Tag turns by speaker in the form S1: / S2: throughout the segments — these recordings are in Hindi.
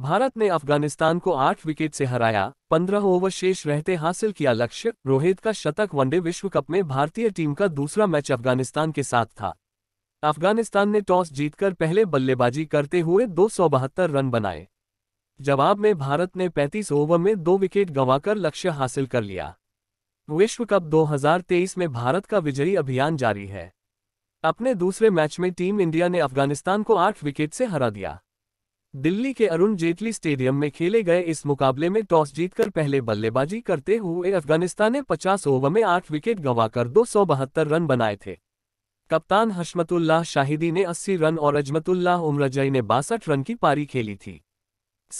S1: भारत ने अफगानिस्तान को आठ विकेट से हराया पंद्रह ओवर शेष रहते हासिल किया लक्ष्य रोहित का शतक वनडे विश्व कप में भारतीय टीम का दूसरा मैच अफगानिस्तान के साथ था अफगानिस्तान ने टॉस जीतकर पहले बल्लेबाजी करते हुए दो रन बनाए जवाब में भारत ने 35 ओवर में दो विकेट गंवाकर लक्ष्य हासिल कर लिया विश्व कप 2023 में भारत का विजयी अभियान जारी है अपने दूसरे मैच में टीम इंडिया ने अफगानिस्तान को आठ विकेट से हरा दिया दिल्ली के अरुण जेटली स्टेडियम में खेले गए इस मुकाबले में टॉस जीतकर पहले बल्लेबाजी करते हुए अफगानिस्तान ने 50 ओवर में आठ विकेट गंवाकर दो रन बनाए थे कप्तान हशमतुल्लाह शाहिदी ने 80 रन और अजमतुल्लाह उम्रजई ने बासठ रन की पारी खेली थी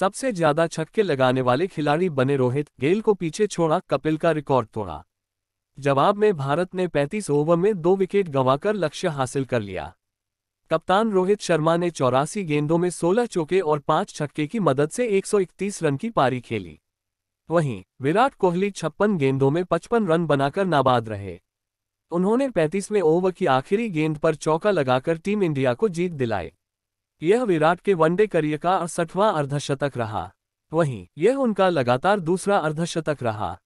S1: सबसे ज्यादा छक्के लगाने वाले खिलाड़ी बने रोहित गेल को पीछे छोड़ा कपिल का रिकॉर्ड तोड़ा जवाब में भारत ने पैंतीस ओवर में दो विकेट गंवाकर लक्ष्य हासिल कर लिया कप्तान रोहित शर्मा ने चौरासी गेंदों में 16 चौके और 5 छक्के की मदद से 131 रन की पारी खेली वहीं विराट कोहली छप्पन गेंदों में 55 रन बनाकर नाबाद रहे उन्होंने 35वें ओवर की आखिरी गेंद पर चौका लगाकर टीम इंडिया को जीत दिलाई यह विराट के वनडे करियर का अड़सठवां अर्धशतक रहा वहीं यह उनका लगातार दूसरा अर्धशतक रहा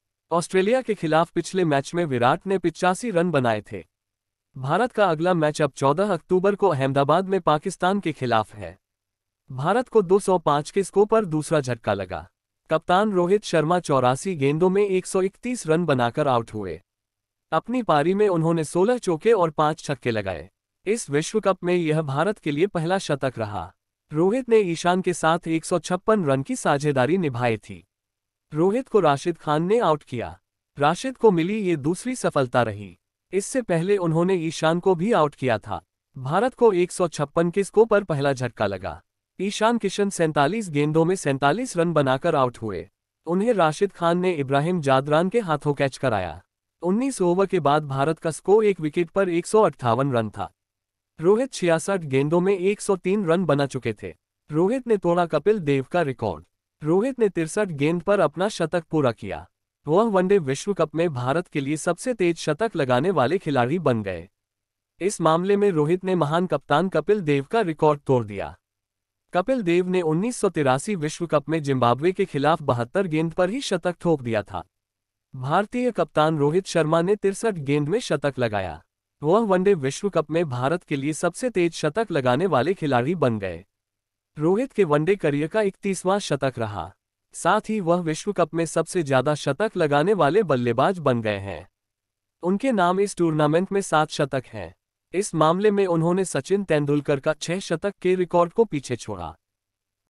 S1: ऑस्ट्रेलिया के खिलाफ पिछले मैच में विराट ने पिचासी रन बनाए थे भारत का अगला मैच अब 14 अक्टूबर को अहमदाबाद में पाकिस्तान के खिलाफ है भारत को 205 के स्कोर पर दूसरा झटका लगा कप्तान रोहित शर्मा चौरासी गेंदों में 131 रन बनाकर आउट हुए अपनी पारी में उन्होंने 16 चौके और 5 छक्के लगाए इस विश्व कप में यह भारत के लिए पहला शतक रहा रोहित ने ईशान के साथ एक रन की साझेदारी निभाई थी रोहित को राशिद खान ने आउट किया राशिद को मिली ये दूसरी सफलता रही इससे पहले उन्होंने ईशान को भी आउट किया था भारत को एक के स्कोर पर पहला झटका लगा ईशान किशन सैंतालीस गेंदों में सैंतालीस रन बनाकर आउट हुए उन्हें राशिद खान ने इब्राहिम जादरान के हाथों कैच कराया 19 ओवर के बाद भारत का स्कोर एक विकेट पर एक रन था रोहित छियासठ गेंदों में 103 रन बना चुके थे रोहित ने तोड़ा कपिल देव का रिकॉर्ड रोहित ने तिरसठ गेंद पर अपना शतक पूरा किया वह वनडे विश्व कप में भारत के लिए सबसे तेज शतक लगाने वाले खिलाड़ी बन गए इस मामले में रोहित ने महान कप्तान कपिल देव का रिकॉर्ड तोड़ दिया कपिल देव ने उन्नीस विश्व कप में जिम्बाब्वे के खिलाफ बहत्तर गेंद पर ही शतक ठोक दिया था भारतीय कप्तान रोहित शर्मा ने तिरसठ गेंद में शतक लगाया वह वनडे विश्व कप में भारत के लिए सबसे तेज शतक लगाने वाले खिलाड़ी बन गए रोहित के वनडे करियर का इकतीसवां शतक रहा साथ ही वह विश्व कप में सबसे ज्यादा शतक लगाने वाले बल्लेबाज बन गए हैं उनके नाम इस टूर्नामेंट में सात शतक हैं इस मामले में उन्होंने सचिन तेंदुलकर का छह शतक के रिकॉर्ड को पीछे छोड़ा